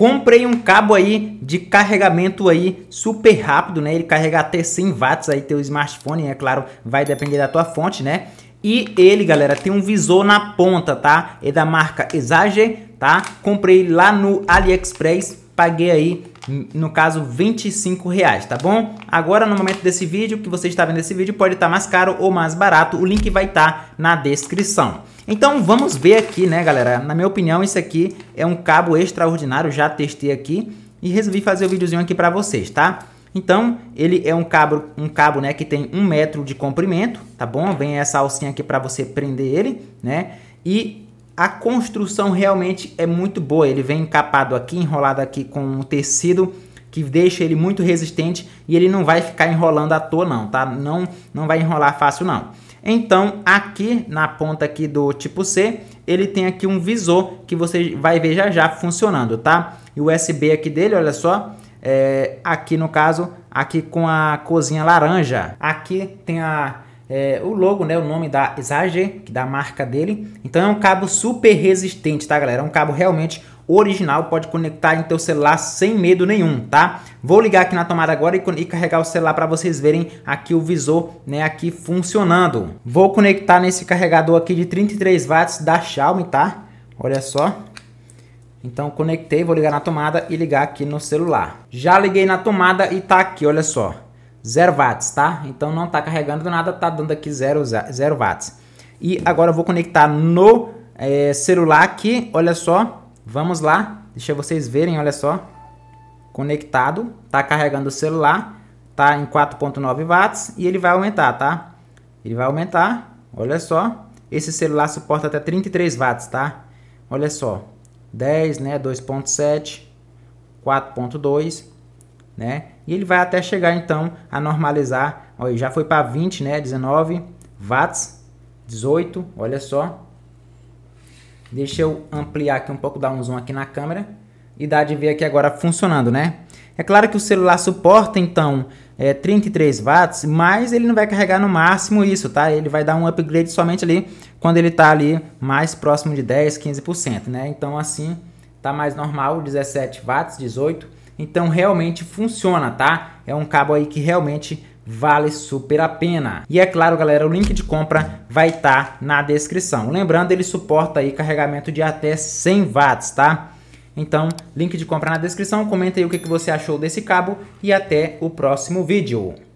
Comprei um cabo aí de carregamento aí super rápido, né? Ele carrega até 100 watts aí teu smartphone, é claro, vai depender da tua fonte, né? E ele, galera, tem um visor na ponta, tá? É da marca Exager, tá? Comprei lá no AliExpress paguei aí, no caso, 25 reais, tá bom? Agora, no momento desse vídeo, que você está vendo esse vídeo, pode estar mais caro ou mais barato, o link vai estar na descrição. Então vamos ver aqui, né galera, na minha opinião isso aqui é um cabo extraordinário, já testei aqui e resolvi fazer o um videozinho aqui para vocês, tá? Então, ele é um cabo, um cabo né, que tem um metro de comprimento, tá bom? Vem essa alcinha aqui para você prender ele, né? E a construção realmente é muito boa. Ele vem encapado aqui, enrolado aqui com um tecido que deixa ele muito resistente e ele não vai ficar enrolando à toa não, tá? Não, não vai enrolar fácil não. Então, aqui na ponta aqui do tipo C, ele tem aqui um visor que você vai ver já já funcionando, tá? E o USB aqui dele, olha só, é, aqui no caso, aqui com a cozinha laranja. Aqui tem a é, o logo, né, o nome da Exager, que da marca dele. Então é um cabo super resistente, tá, galera? É um cabo realmente original, pode conectar em teu celular sem medo nenhum, tá? Vou ligar aqui na tomada agora e, e carregar o celular para vocês verem aqui o visor, né, aqui funcionando. Vou conectar nesse carregador aqui de 33 watts da Xiaomi, tá? Olha só. Então conectei, vou ligar na tomada e ligar aqui no celular. Já liguei na tomada e tá aqui, olha só. 0 watts, tá? Então não tá carregando nada, tá dando aqui 0, 0 watts. E agora eu vou conectar no é, celular aqui, olha só, vamos lá, deixa vocês verem, olha só. Conectado, tá carregando o celular, tá em 4.9 watts e ele vai aumentar, tá? Ele vai aumentar, olha só. Esse celular suporta até 33 watts, tá? Olha só, 10, né, 2.7, 4.2, né? E ele vai até chegar então a normalizar, olha, já foi para 20, né? 19 watts, 18, olha só. Deixa eu ampliar aqui um pouco, dar um zoom aqui na câmera e dá de ver aqui agora funcionando, né? É claro que o celular suporta então é, 33 watts, mas ele não vai carregar no máximo isso, tá? Ele vai dar um upgrade somente ali quando ele tá ali mais próximo de 10, 15%, né? Então assim, tá mais normal, 17 watts, 18 então realmente funciona, tá? É um cabo aí que realmente vale super a pena. E é claro, galera, o link de compra vai estar tá na descrição. Lembrando, ele suporta aí carregamento de até 100 watts, tá? Então, link de compra na descrição, comenta aí o que, que você achou desse cabo e até o próximo vídeo.